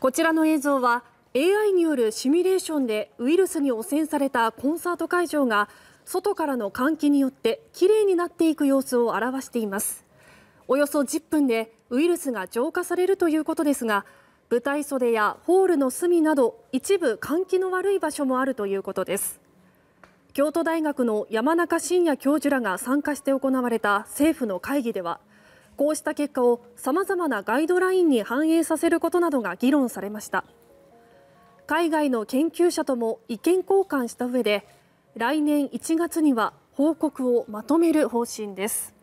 こちらの映像は AI によるシミュレーションでウイルスに汚染されたコンサート会場が外からの換気によってきれいになっていく様子を表していますおよそ10分でウイルスが浄化されるということですが舞台袖やホールの隅など一部換気の悪い場所もあるということです京都大学の山中伸也教授らが参加して行われた政府の会議ではこうした結果をさまざまなガイドラインに反映させることなどが議論されました海外の研究者とも意見交換した上で来年1月には報告をまとめる方針です